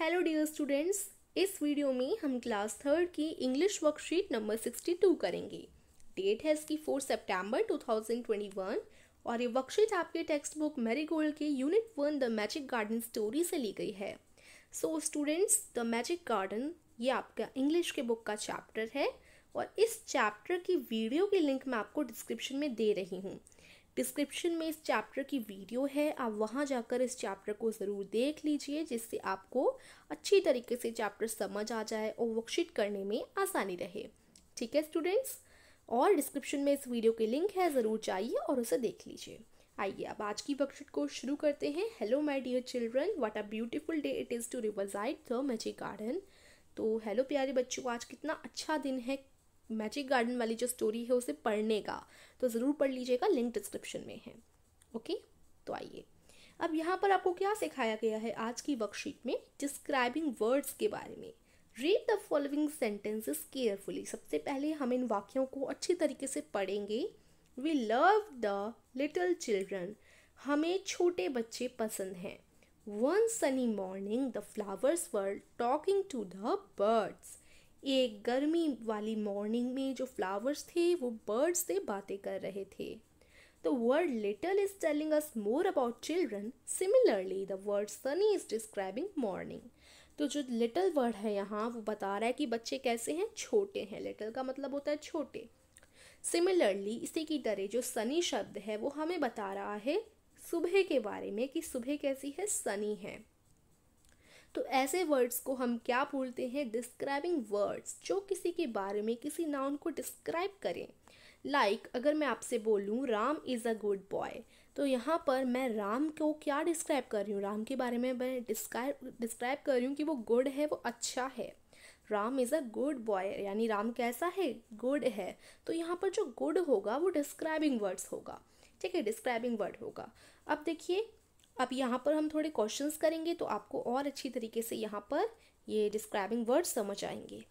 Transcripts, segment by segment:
hello dear students इस video में हम क्लास थर्ड की English worksheet number sixty two करेंगे डेट है इसकी फोर सितंबर 2021 और ये वर्कशीट आपके टेक्स्ट बुक मेरी गोल्ड के unit one the magic garden story से ली गई है सो स्टूडेंट्स द मैजिक गार्डन ये आपका इंग्लिश के बुक का चैप्टर है और इस चैप्टर की वीडियो की लिंक मैं आपको डिस्क्रिप्शन में दे रही हूँ डिस्क्रिप्शन में इस चैप्टर की वीडियो है आप वहाँ जाकर इस चैप्टर को ज़रूर देख लीजिए जिससे आपको अच्छी तरीके से चैप्टर समझ आ जाए और वर्कशीट करने में आसानी रहे ठीक है स्टूडेंट्स और डिस्क्रिप्शन में इस वीडियो की लिंक है ज़रूर जाइए और उसे देख लीजिए आइए अब आज की वर्कशीट को शुरू करते हैं hello my dear children what a beautiful day it is to riverside the magic garden तो हेलो प्यारे बच्चों आज कितना अच्छा दिन है मैजिक गार्डन वाली जो स्टोरी है उसे पढ़ने का तो ज़रूर पढ़ लीजिएगा लिंक डिस्क्रिप्शन में है ओके तो आइए अब यहाँ पर आपको क्या सिखाया गया है आज की वर्कशीट में डिस्क्राइबिंग वर्ड्स के बारे में read the following sentences carefully सबसे पहले हम इन वाक्यों को अच्छी तरीके से पढ़ेंगे we love the little children हमें छोटे बच्चे पसंद हैं one sunny morning the flowers were talking to the birds एक गर्मी वाली मॉर्निंग में जो फ्लावर्स थे वो बर्ड्स से बातें कर रहे थे the word little is telling us more about children similarly the word sunny is describing morning तो जो लिटल वर्ड है यहाँ वो बता रहा है कि बच्चे कैसे हैं छोटे हैं लिटल का मतलब होता है छोटे सिमिलरली इसी की तरह जो सनी शब्द है वो हमें बता रहा है सुबह के बारे में कि सुबह कैसी है सनी है तो ऐसे वर्ड्स को हम क्या बोलते हैं डिस्क्राइबिंग वर्ड्स जो किसी के बारे में किसी नाउन को डिस्क्राइब करें लाइक like, अगर मैं आपसे बोलूँ Ram is a good boy तो यहाँ पर मैं राम को क्या डिस्क्राइब कर रही हूँ राम के बारे में मैं डिस्क्राइब डिस्क्राइब कर रही हूँ कि वो गुड है वो अच्छा है Ram is a good boy यानी राम कैसा है गुड है तो यहाँ पर जो गुड होगा वो डिस्क्राइबिंग वर्ड्स होगा ठीक है डिस्क्राइबिंग वर्ड होगा अब देखिए अब यहाँ पर हम थोड़े क्वेश्चंस करेंगे तो आपको और अच्छी तरीके से यहाँ पर ये डिस्क्राइबिंग वर्ड्स समझ आएंगे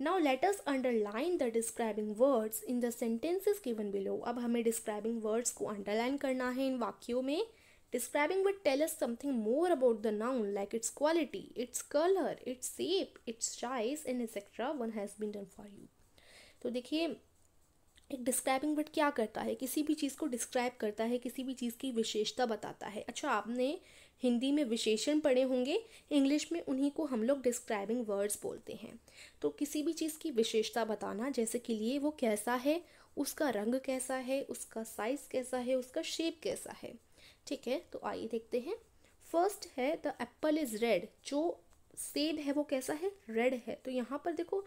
now letters underline the describing words in the sentences given below अब हमें डिस्क्राइबिंग वर्ड्स को अंडरलाइन करना है इन वाक्यों में describing word tell us something more about the noun like its quality its colour its shape its size and etcetera one has been done for you तो देखिए एक डिस्क्राइबिंग वर्ड क्या करता है किसी भी चीज़ को डिस्क्राइब करता है किसी भी चीज़ की विशेषता बताता है अच्छा आपने हिंदी में विशेषण पढ़े होंगे इंग्लिश में उन्हीं को हम लोग डिस्क्राइबिंग वर्ड्स बोलते हैं तो किसी भी चीज़ की विशेषता बताना जैसे कि लिए वो कैसा है उसका रंग कैसा है उसका साइज़ कैसा है उसका शेप कैसा है ठीक है तो आइए देखते हैं फर्स्ट है द एप्पल इज़ रेड जो सेब है वो कैसा है रेड है तो यहाँ पर देखो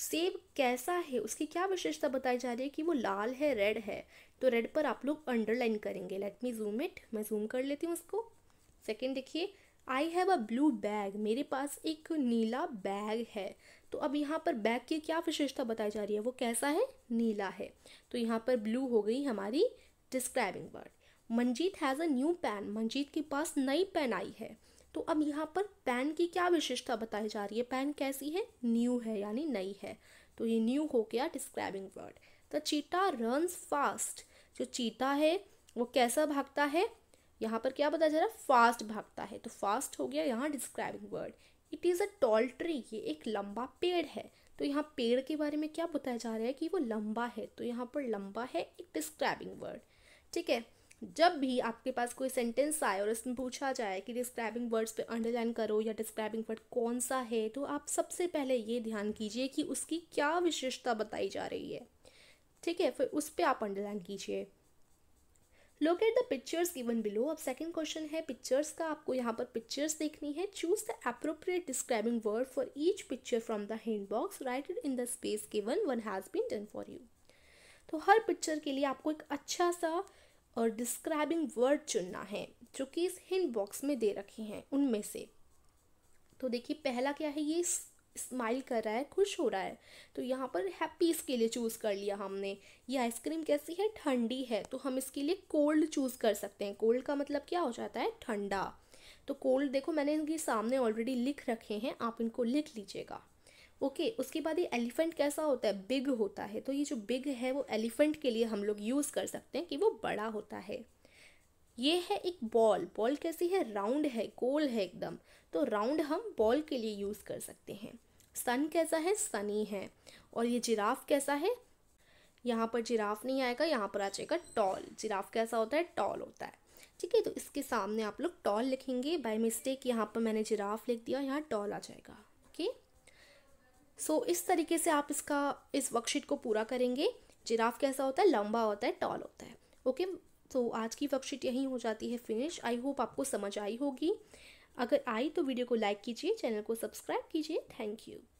सेब कैसा है उसकी क्या विशेषता बताई जा रही है कि वो लाल है रेड है तो रेड पर आप लोग अंडरलाइन करेंगे लेट मी जूम इट मैं जूम कर लेती हूँ उसको सेकेंड देखिए I have a blue bag मेरे पास एक नीला बैग है तो अब यहाँ पर बैग की क्या विशेषता बताई जा रही है वो कैसा है नीला है तो यहाँ पर ब्लू हो गई हमारी describing word Manjeet has a new pen Manjeet के पास नई पेन आई है तो अब यहाँ पर पैन की क्या विशेषता बताई जा रही है पैन कैसी है न्यू है यानी नई है तो ये न्यू हो गया describing word the cheetah run fast जो चीटा है वो कैसा भागता है यहाँ पर क्या बताया जा रहा है फास्ट भागता है तो फास्ट हो गया यहाँ describing word it is a tall tree ये एक लंबा पेड़ है तो यहाँ पेड़ के बारे में क्या बताया जा रहा है कि वो लंबा है तो यहाँ पर लंबा है एक डिस्क्राइबिंग वर्ड ठीक है जब भी आपके पास कोई सेंटेंस आए और इसमें पूछा जाए कि डिस्क्राइबिंग वर्ड्स पे अंडरलाइन करो या डिस्क्राइबिंग वर्ड कौन सा है तो आप सबसे पहले ये ध्यान कीजिए कि उसकी क्या विशेषता बताई जा रही है ठीक है फिर उस पर आप अंडरलाइन कीजिए look at the pictures given below अब सेकेंड क्वेश्चन है पिक्चर्स का आपको यहाँ पर पिक्चर्स देखनी है choose the appropriate describing word for each picture from the hand box write in the space given one has been done for you तो हर पिक्चर के लिए आपको एक अच्छा सा और डिस्क्राइबिंग वर्ड चुनना है जो कि इस हिंट बॉक्स में दे रखे हैं उनमें से तो देखिए पहला क्या है ये स्माइल कर रहा है खुश हो रहा है तो यहाँ पर हैप्पी इसके लिए चूज़ कर लिया हमने ये आइसक्रीम कैसी है ठंडी है तो हम इसके लिए कोल्ड चूज़ कर सकते हैं कोल्ड का मतलब क्या हो जाता है ठंडा तो कोल्ड देखो मैंने इनके सामने ऑलरेडी लिख रखे हैं आप इनको लिख लीजिएगा ओके okay, उसके बाद ये एलिफेंट कैसा होता है बिग होता है तो ये जो बिग है वो एलिफेंट के लिए हम लोग यूज़ कर सकते हैं कि वो बड़ा होता है ये है एक बॉल बॉल कैसी है राउंड है गोल है एकदम तो राउंड हम बॉल के लिए यूज़ कर सकते हैं सन कैसा है सनी है और ये जिराफ कैसा है यहाँ पर जिराफ नहीं आएगा यहाँ पर आ जाएगा टॉल जिराफ कैसा होता है टॉल होता है ठीक है तो इसके सामने आप लोग टॉल लिखेंगे बाय मिस्टेक यहाँ पर मैंने जिराफ लिख दिया यहाँ टॉल आ जाएगा ओके सो so, इस तरीके से आप इसका इस वर्कशीट को पूरा करेंगे जिराफ कैसा होता है लंबा होता है टॉल होता है ओके तो so, आज की वर्कशीट यहीं हो जाती है फिनिश आई होप आपको समझ आई होगी अगर आई तो वीडियो को लाइक कीजिए चैनल को सब्सक्राइब कीजिए थैंक यू